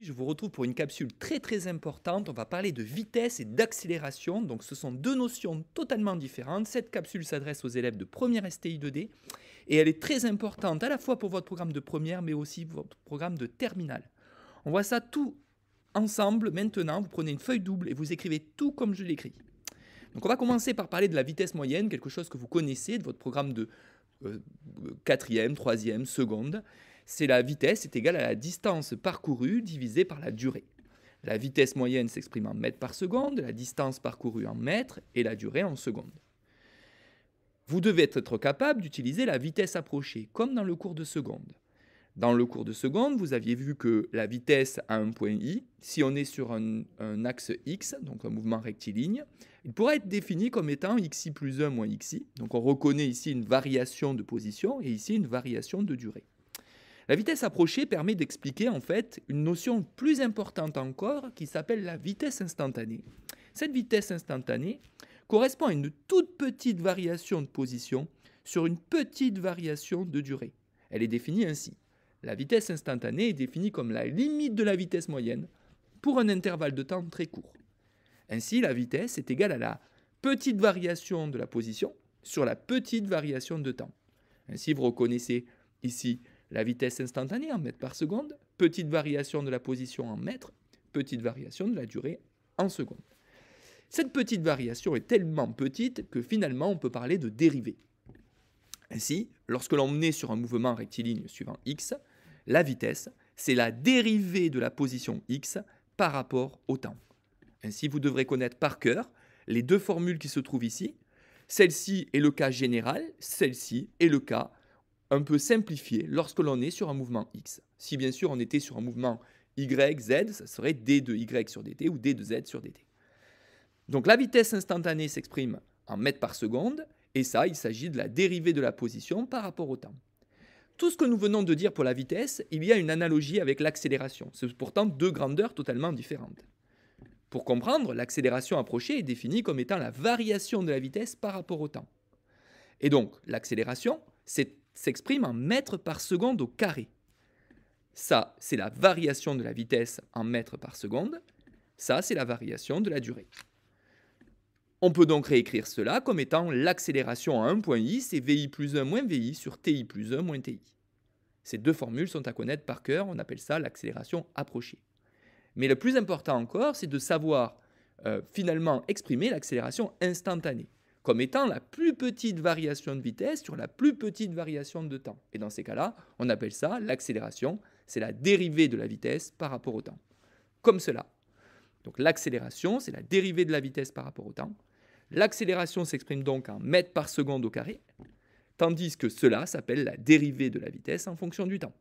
Je vous retrouve pour une capsule très très importante. On va parler de vitesse et d'accélération. Donc ce sont deux notions totalement différentes. Cette capsule s'adresse aux élèves de première STI 2D et elle est très importante à la fois pour votre programme de première mais aussi pour votre programme de terminale. On voit ça tout ensemble maintenant. Vous prenez une feuille double et vous écrivez tout comme je l'écris. Donc on va commencer par parler de la vitesse moyenne, quelque chose que vous connaissez de votre programme de euh, quatrième, troisième, seconde c'est la vitesse est égale à la distance parcourue divisée par la durée. La vitesse moyenne s'exprime en mètres par seconde, la distance parcourue en mètres et la durée en secondes. Vous devez être capable d'utiliser la vitesse approchée, comme dans le cours de seconde. Dans le cours de seconde, vous aviez vu que la vitesse à un point i, si on est sur un, axe x, donc un mouvement rectiligne, il pourrait être défini comme étant xi plus 1 moins xi. Donc on reconnaît ici une variation de position et ici une variation de durée. La vitesse approchée permet d'expliquer en fait une notion plus importante encore qui s'appelle la vitesse instantanée. Cette vitesse instantanée correspond à une toute petite variation de position sur une petite variation de durée. Elle est définie ainsi. La vitesse instantanée est définie comme la limite de la vitesse moyenne pour un intervalle de temps très court. Ainsi, la vitesse est égale à la petite variation de la position sur la petite variation de temps. Ainsi, vous reconnaissez ici la vitesse instantanée en mètres par seconde, petite variation de la position en mètres, petite variation de la durée en seconde. Cette petite variation est tellement petite que finalement on peut parler de dérivée. Ainsi, lorsque l'on est sur un mouvement rectiligne suivant x, la vitesse, c'est la dérivée de la position x par rapport au temps. Ainsi, vous devrez connaître par cœur les deux formules qui se trouvent ici. Celle-ci est le cas général, celle-ci est le cas un peu simplifié lorsque l'on est sur un mouvement X. Si bien sûr on était sur un mouvement Y, Z, ça serait D de Y sur dt ou D de Z sur dt. Donc la vitesse instantanée s'exprime en mètres par seconde, et ça, il s'agit de la dérivée de la position par rapport au temps. Tout ce que nous venons de dire pour la vitesse, il y a une analogie avec l'accélération. C'est pourtant deux grandeurs totalement différentes. Pour comprendre, l'accélération approchée est définie comme étant la variation de la vitesse par rapport au temps. Et donc, l'accélération, c'est s'exprime en mètres par seconde au carré. Ça, c'est la variation de la vitesse en mètres par seconde. Ça, c'est la variation de la durée. On peut donc réécrire cela comme étant l'accélération à un point i, c'est vi plus 1 moins vi sur ti plus 1 moins ti. Ces deux formules sont à connaître par cœur, on appelle ça l'accélération approchée. Mais le plus important encore, c'est de savoir euh, finalement exprimer l'accélération instantanée comme étant la plus petite variation de vitesse sur la plus petite variation de temps. Et dans ces cas-là, on appelle ça l'accélération, c'est la dérivée de la vitesse par rapport au temps. Comme cela. Donc l'accélération, c'est la dérivée de la vitesse par rapport au temps. L'accélération s'exprime donc en mètres par seconde au carré, tandis que cela s'appelle la dérivée de la vitesse en fonction du temps.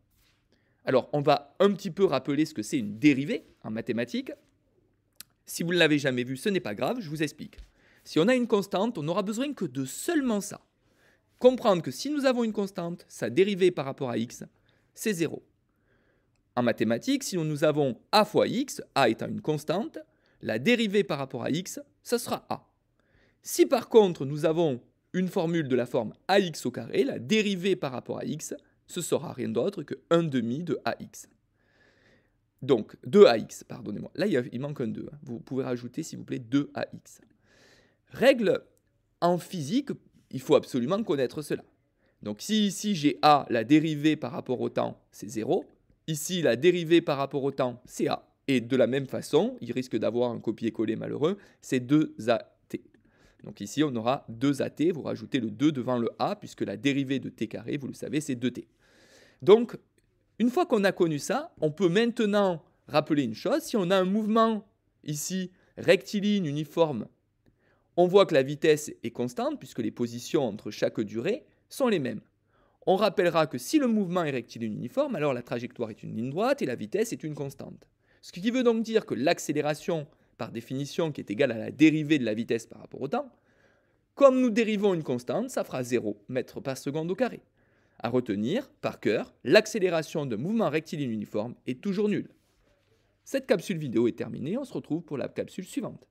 Alors, on va un petit peu rappeler ce que c'est une dérivée en mathématiques. Si vous ne l'avez jamais vu, ce n'est pas grave, je vous explique. Si on a une constante, on n'aura besoin que de seulement ça. Comprendre que si nous avons une constante, sa dérivée par rapport à x, c'est 0. En mathématiques, si nous avons a fois x, a étant une constante, la dérivée par rapport à x, ça sera a. Si par contre nous avons une formule de la forme ax au carré, la dérivée par rapport à x, ce sera rien d'autre que 1 demi de ax. Donc 2ax, pardonnez-moi. Là, il manque un 2. Hein. Vous pouvez rajouter, s'il vous plaît, 2ax. Règle en physique, il faut absolument connaître cela. Donc si ici j'ai A, la dérivée par rapport au temps, c'est 0. Ici, la dérivée par rapport au temps, c'est A. Et de la même façon, il risque d'avoir un copier-coller malheureux, c'est 2AT. Donc ici, on aura 2AT, vous rajoutez le 2 devant le A, puisque la dérivée de t carré, vous le savez, c'est 2t. Donc, une fois qu'on a connu ça, on peut maintenant rappeler une chose, si on a un mouvement ici rectiligne uniforme on voit que la vitesse est constante puisque les positions entre chaque durée sont les mêmes. On rappellera que si le mouvement est rectiligne uniforme, alors la trajectoire est une ligne droite et la vitesse est une constante. Ce qui veut donc dire que l'accélération, par définition, qui est égale à la dérivée de la vitesse par rapport au temps, comme nous dérivons une constante, ça fera 0 mètres par seconde au carré. À retenir, par cœur, l'accélération de mouvement rectiligne uniforme est toujours nulle. Cette capsule vidéo est terminée, on se retrouve pour la capsule suivante.